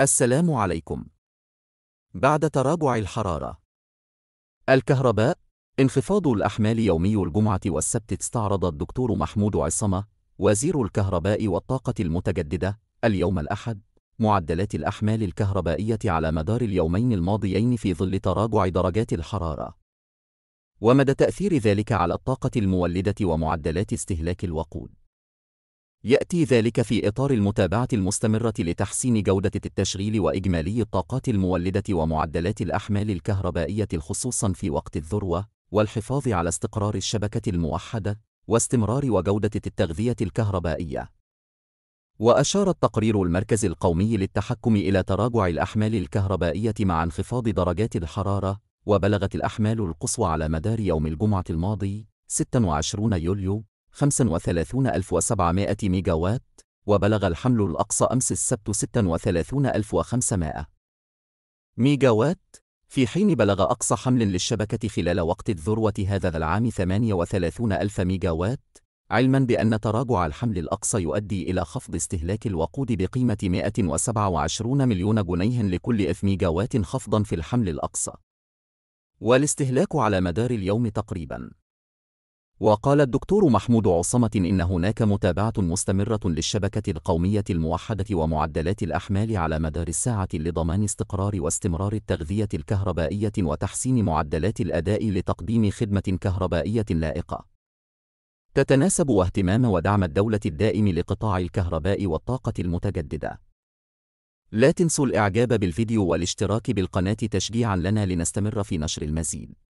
السلام عليكم. بعد تراجع الحرارة الكهرباء انخفاض الأحمال يومي الجمعة والسبت استعرض الدكتور محمود عصمة وزير الكهرباء والطاقة المتجددة اليوم الأحد معدلات الأحمال الكهربائية على مدار اليومين الماضيين في ظل تراجع درجات الحرارة ومدى تأثير ذلك على الطاقة المولدة ومعدلات استهلاك الوقود يأتي ذلك في إطار المتابعة المستمرة لتحسين جودة التشغيل وإجمالي الطاقات المولدة ومعدلات الأحمال الكهربائية خصوصا في وقت الذروة، والحفاظ على استقرار الشبكة الموحدة، واستمرار وجودة التغذية الكهربائية. وأشار التقرير المركز القومي للتحكم إلى تراجع الأحمال الكهربائية مع انخفاض درجات الحرارة، وبلغت الأحمال القصوى على مدار يوم الجمعة الماضي 26 يوليو 35700 ميجاوات وبلغ الحمل الأقصى أمس السبت 36500 ميجاوات في حين بلغ أقصى حمل للشبكة خلال وقت الذروة هذا العام 38000 ميجاوات علما بأن تراجع الحمل الأقصى يؤدي إلى خفض استهلاك الوقود بقيمة 127 مليون جنيه لكل إف ميجاوات خفضا في الحمل الأقصى والاستهلاك على مدار اليوم تقريباً وقال الدكتور محمود عصمة إن هناك متابعة مستمرة للشبكة القومية الموحدة ومعدلات الأحمال على مدار الساعة لضمان استقرار واستمرار التغذية الكهربائية وتحسين معدلات الأداء لتقديم خدمة كهربائية لائقة. تتناسب اهتمام ودعم الدولة الدائم لقطاع الكهرباء والطاقة المتجددة. لا تنسوا الإعجاب بالفيديو والاشتراك بالقناة تشجيعا لنا لنستمر في نشر المزيد.